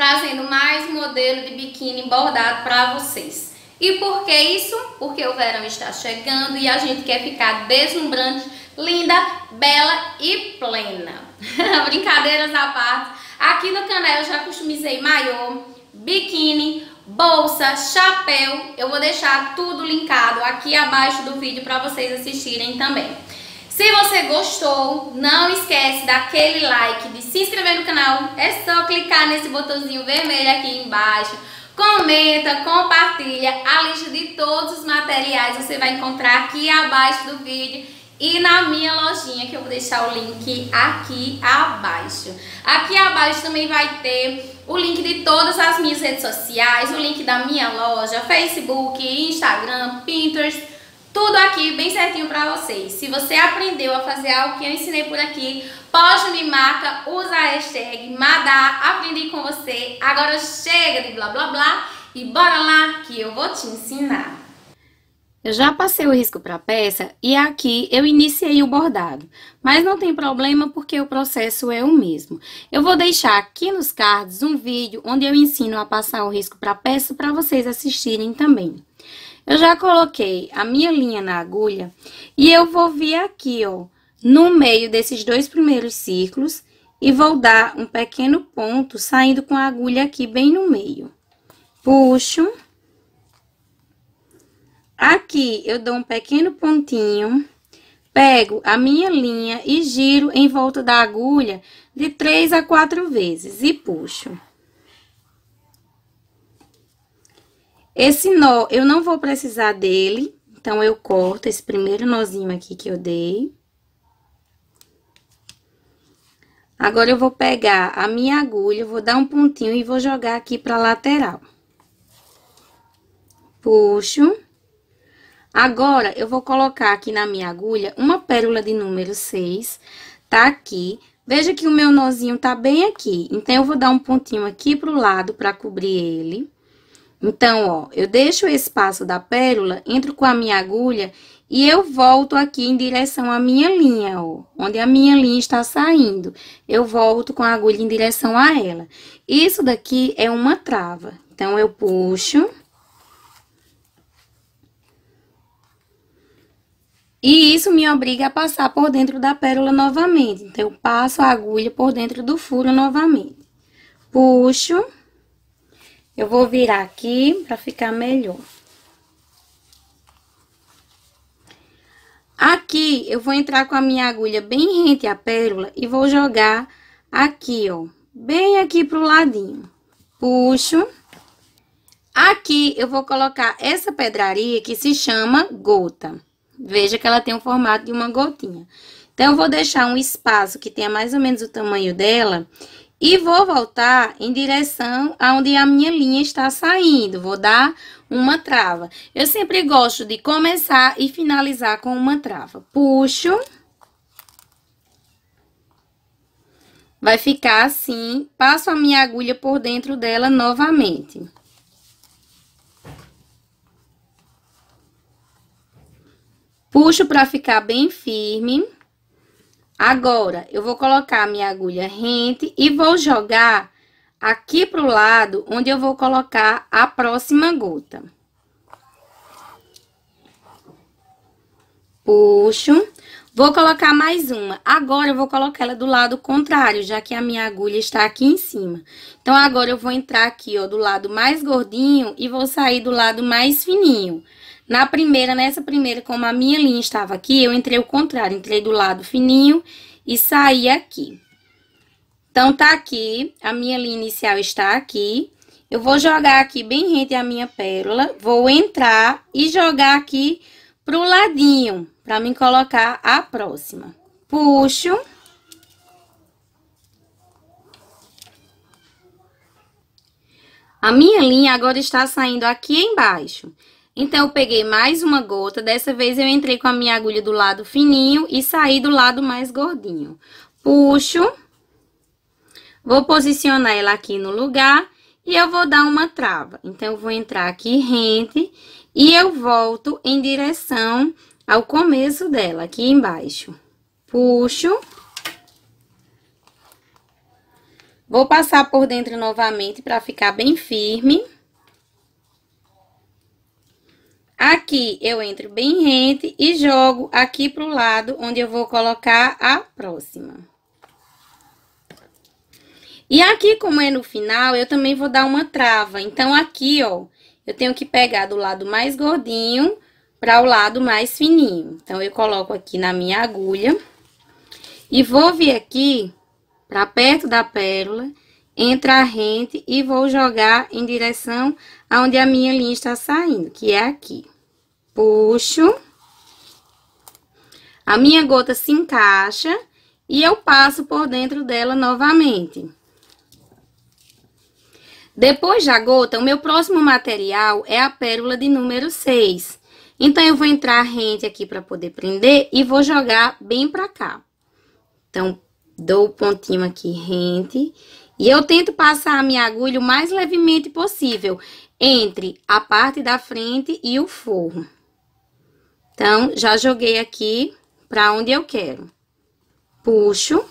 trazendo mais modelo de biquíni bordado para vocês. E por que isso? Porque o verão está chegando e a gente quer ficar deslumbrante, linda, bela e plena. Brincadeiras à parte, aqui no canal eu já customizei maiô, biquíni, bolsa, chapéu. Eu vou deixar tudo linkado aqui abaixo do vídeo para vocês assistirem também. Se você gostou, não esquece daquele like, de se inscrever no canal. É só clicar nesse botãozinho vermelho aqui embaixo. Comenta, compartilha a lista de todos os materiais. Você vai encontrar aqui abaixo do vídeo e na minha lojinha, que eu vou deixar o link aqui abaixo. Aqui abaixo também vai ter o link de todas as minhas redes sociais, o link da minha loja, Facebook, Instagram, Pinterest, tudo aqui bem certinho para vocês. Se você aprendeu a fazer algo que eu ensinei por aqui, pode me marca, usa a hashtag MADA, aprendi com você. Agora chega de blá blá blá e bora lá que eu vou te ensinar. Eu já passei o risco para a peça e aqui eu iniciei o bordado, mas não tem problema porque o processo é o mesmo. Eu vou deixar aqui nos cards um vídeo onde eu ensino a passar o risco para a peça para vocês assistirem também. Eu já coloquei a minha linha na agulha e eu vou vir aqui, ó, no meio desses dois primeiros círculos e vou dar um pequeno ponto saindo com a agulha aqui bem no meio. Puxo. Aqui eu dou um pequeno pontinho, pego a minha linha e giro em volta da agulha de três a quatro vezes e puxo. Esse nó, eu não vou precisar dele, então eu corto esse primeiro nozinho aqui que eu dei. Agora, eu vou pegar a minha agulha, vou dar um pontinho e vou jogar aqui pra lateral. Puxo. Agora, eu vou colocar aqui na minha agulha uma pérola de número 6, tá aqui. Veja que o meu nozinho tá bem aqui, então eu vou dar um pontinho aqui pro lado pra cobrir ele. Então, ó, eu deixo o espaço da pérola, entro com a minha agulha e eu volto aqui em direção à minha linha, ó, onde a minha linha está saindo. Eu volto com a agulha em direção a ela. Isso daqui é uma trava. Então, eu puxo. E isso me obriga a passar por dentro da pérola novamente. Então, eu passo a agulha por dentro do furo novamente. Puxo. Eu vou virar aqui para ficar melhor. Aqui, eu vou entrar com a minha agulha bem rente à pérola e vou jogar aqui, ó, bem aqui pro ladinho. Puxo. Aqui, eu vou colocar essa pedraria que se chama gota. Veja que ela tem o formato de uma gotinha. Então, eu vou deixar um espaço que tenha mais ou menos o tamanho dela e vou voltar em direção aonde a minha linha está saindo. Vou dar uma trava. Eu sempre gosto de começar e finalizar com uma trava. Puxo. Vai ficar assim. Passo a minha agulha por dentro dela novamente. Puxo para ficar bem firme. Agora, eu vou colocar a minha agulha rente e vou jogar aqui pro lado, onde eu vou colocar a próxima gota. Puxo. Vou colocar mais uma. Agora, eu vou colocar ela do lado contrário, já que a minha agulha está aqui em cima. Então, agora eu vou entrar aqui, ó, do lado mais gordinho e vou sair do lado mais fininho. Na primeira, nessa primeira, como a minha linha estava aqui, eu entrei o contrário, entrei do lado fininho e saí aqui. Então, tá aqui, a minha linha inicial está aqui. Eu vou jogar aqui bem rente a minha pérola, vou entrar e jogar aqui pro ladinho, pra mim colocar a próxima. Puxo. A minha linha agora está saindo aqui embaixo. Então, eu peguei mais uma gota, dessa vez eu entrei com a minha agulha do lado fininho e saí do lado mais gordinho. Puxo, vou posicionar ela aqui no lugar e eu vou dar uma trava. Então, eu vou entrar aqui rente e eu volto em direção ao começo dela, aqui embaixo. Puxo. Vou passar por dentro novamente para ficar bem firme. Aqui eu entro bem rente e jogo aqui para o lado onde eu vou colocar a próxima. E aqui, como é no final, eu também vou dar uma trava. Então, aqui, ó, eu tenho que pegar do lado mais gordinho para o lado mais fininho. Então, eu coloco aqui na minha agulha e vou vir aqui para perto da pérola entra a rente e vou jogar em direção aonde a minha linha está saindo, que é aqui. Puxo. A minha gota se encaixa e eu passo por dentro dela novamente. Depois da gota, o meu próximo material é a pérola de número 6. Então, eu vou entrar rente aqui para poder prender e vou jogar bem para cá. Então, dou o pontinho aqui rente e eu tento passar a minha agulha o mais levemente possível entre a parte da frente e o forro. Então, já joguei aqui para onde eu quero. Puxo.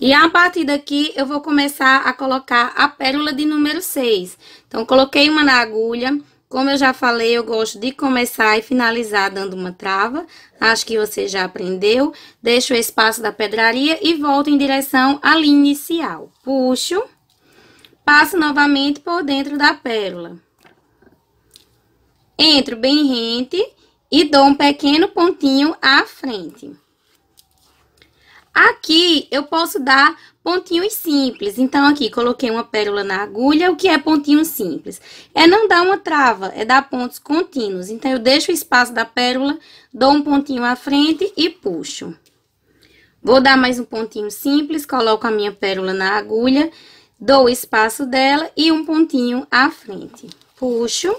E a partir daqui, eu vou começar a colocar a pérola de número 6. Então, coloquei uma na agulha, como eu já falei, eu gosto de começar e finalizar dando uma trava. Acho que você já aprendeu. Deixo o espaço da pedraria e volto em direção à linha inicial. Puxo. Passo novamente por dentro da pérola. Entro bem rente e dou um pequeno pontinho à frente. Aqui eu posso dar pontinhos simples. Então, aqui, coloquei uma pérola na agulha. O que é pontinho simples? É não dar uma trava, é dar pontos contínuos. Então, eu deixo o espaço da pérola, dou um pontinho à frente e puxo. Vou dar mais um pontinho simples, coloco a minha pérola na agulha, dou o espaço dela e um pontinho à frente. Puxo.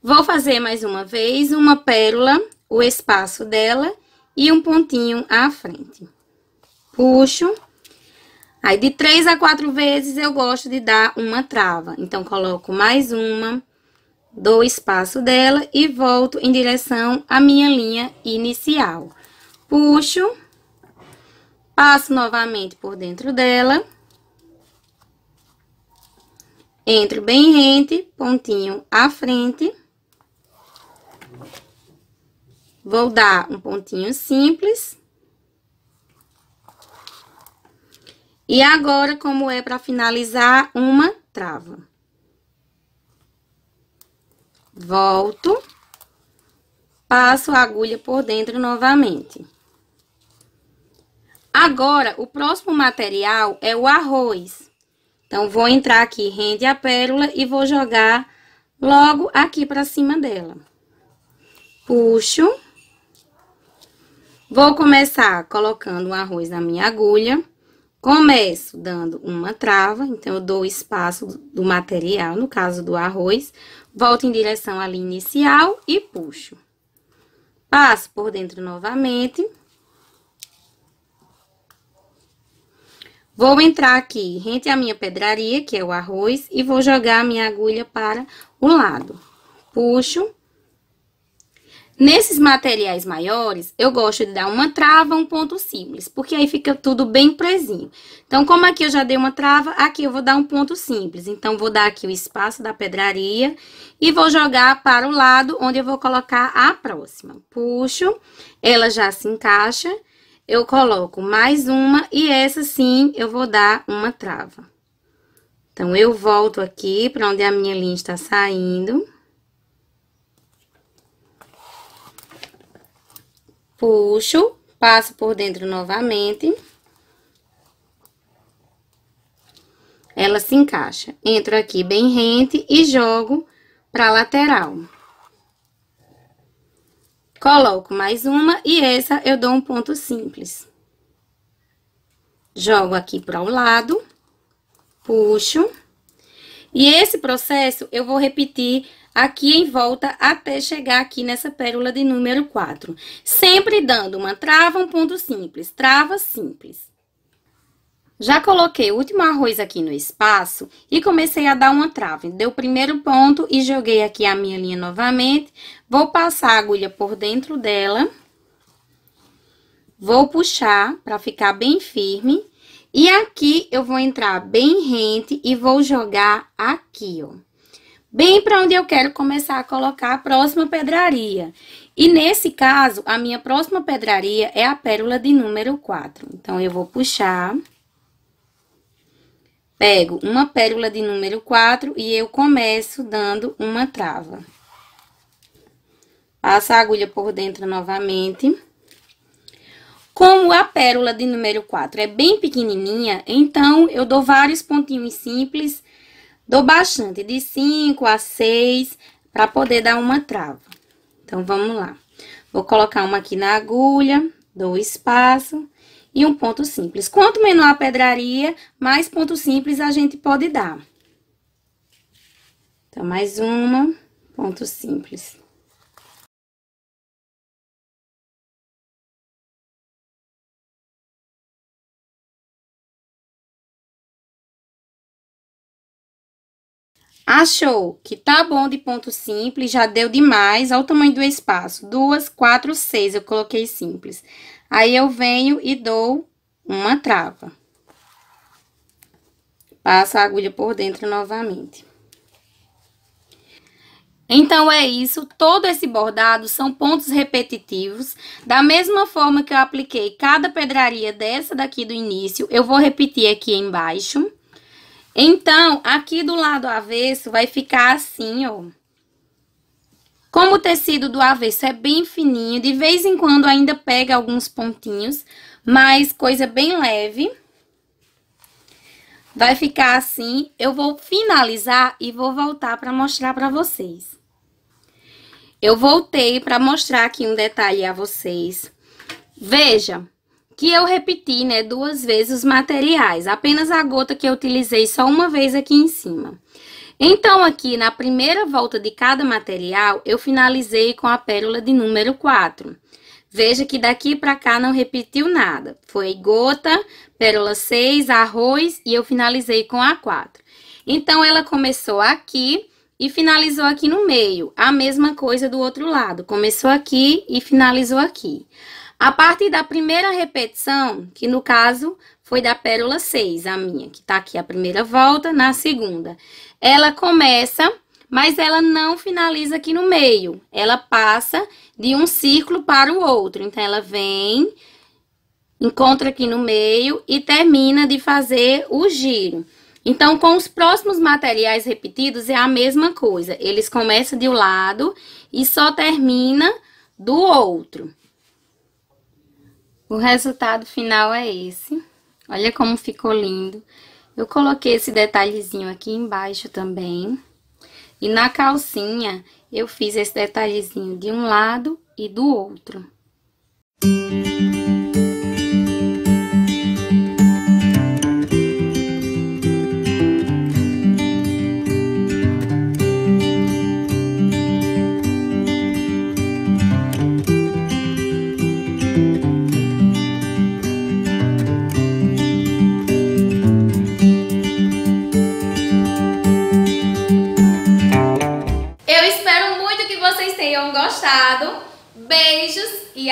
Vou fazer mais uma vez uma pérola, o espaço dela e um pontinho à frente. Puxo. Aí, de três a quatro vezes, eu gosto de dar uma trava. Então, coloco mais uma, dou espaço dela e volto em direção à minha linha inicial. Puxo, passo novamente por dentro dela. Entro bem rente, pontinho à frente. Vou dar um pontinho simples. E agora, como é para finalizar, uma trava. Volto. Passo a agulha por dentro novamente. Agora, o próximo material é o arroz. Então, vou entrar aqui, rende a pérola e vou jogar logo aqui para cima dela. Puxo. Vou começar colocando o arroz na minha agulha. Começo dando uma trava, então eu dou o espaço do material, no caso do arroz, volto em direção à linha inicial e puxo. Passo por dentro novamente. Vou entrar aqui rente à minha pedraria, que é o arroz, e vou jogar a minha agulha para o lado. Puxo Nesses materiais maiores, eu gosto de dar uma trava, um ponto simples, porque aí fica tudo bem presinho. Então, como aqui eu já dei uma trava, aqui eu vou dar um ponto simples. Então, vou dar aqui o espaço da pedraria e vou jogar para o lado onde eu vou colocar a próxima. Puxo, ela já se encaixa, eu coloco mais uma e essa sim eu vou dar uma trava. Então, eu volto aqui para onde a minha linha está saindo. puxo, passo por dentro novamente. Ela se encaixa. Entro aqui bem rente e jogo pra lateral. Coloco mais uma e essa eu dou um ponto simples. Jogo aqui para o lado, puxo. E esse processo eu vou repetir aqui em volta até chegar aqui nessa pérola de número 4. Sempre dando uma trava, um ponto simples, trava simples. Já coloquei o último arroz aqui no espaço e comecei a dar uma trava. Deu o primeiro ponto e joguei aqui a minha linha novamente. Vou passar a agulha por dentro dela. Vou puxar para ficar bem firme. E aqui eu vou entrar bem rente e vou jogar aqui, ó bem para onde eu quero começar a colocar a próxima pedraria. E nesse caso, a minha próxima pedraria é a pérola de número 4. Então, eu vou puxar, pego uma pérola de número 4 e eu começo dando uma trava. Passo a agulha por dentro novamente. Como a pérola de número 4 é bem pequenininha, então eu dou vários pontinhos simples Dou bastante, de 5 a 6, para poder dar uma trava. Então, vamos lá. Vou colocar uma aqui na agulha, dou espaço e um ponto simples. Quanto menor a pedraria, mais ponto simples a gente pode dar. Então, mais uma, ponto simples. Achou que tá bom de ponto simples, já deu demais. Olha o tamanho do espaço. Duas, quatro, seis, eu coloquei simples. Aí, eu venho e dou uma trava. Passa a agulha por dentro novamente. Então, é isso. Todo esse bordado são pontos repetitivos. Da mesma forma que eu apliquei cada pedraria dessa daqui do início, eu vou repetir aqui embaixo. Então, aqui do lado avesso vai ficar assim, ó. Como o tecido do avesso é bem fininho, de vez em quando ainda pega alguns pontinhos, mas coisa bem leve. Vai ficar assim. Eu vou finalizar e vou voltar para mostrar para vocês. Eu voltei para mostrar aqui um detalhe a vocês. Veja, que eu repeti, né, duas vezes os materiais. Apenas a gota que eu utilizei só uma vez aqui em cima. Então, aqui na primeira volta de cada material, eu finalizei com a pérola de número 4. Veja que daqui para cá não repetiu nada. Foi gota, pérola 6, arroz e eu finalizei com a 4. Então, ela começou aqui e finalizou aqui no meio. A mesma coisa do outro lado. Começou aqui e finalizou aqui. A partir da primeira repetição, que no caso foi da pérola 6, a minha, que tá aqui a primeira volta, na segunda. Ela começa, mas ela não finaliza aqui no meio. Ela passa de um círculo para o outro. Então, ela vem, encontra aqui no meio e termina de fazer o giro. Então, com os próximos materiais repetidos, é a mesma coisa. Eles começam de um lado e só termina do outro. O resultado final é esse. Olha como ficou lindo. Eu coloquei esse detalhezinho aqui embaixo também. E na calcinha, eu fiz esse detalhezinho de um lado e do outro. Música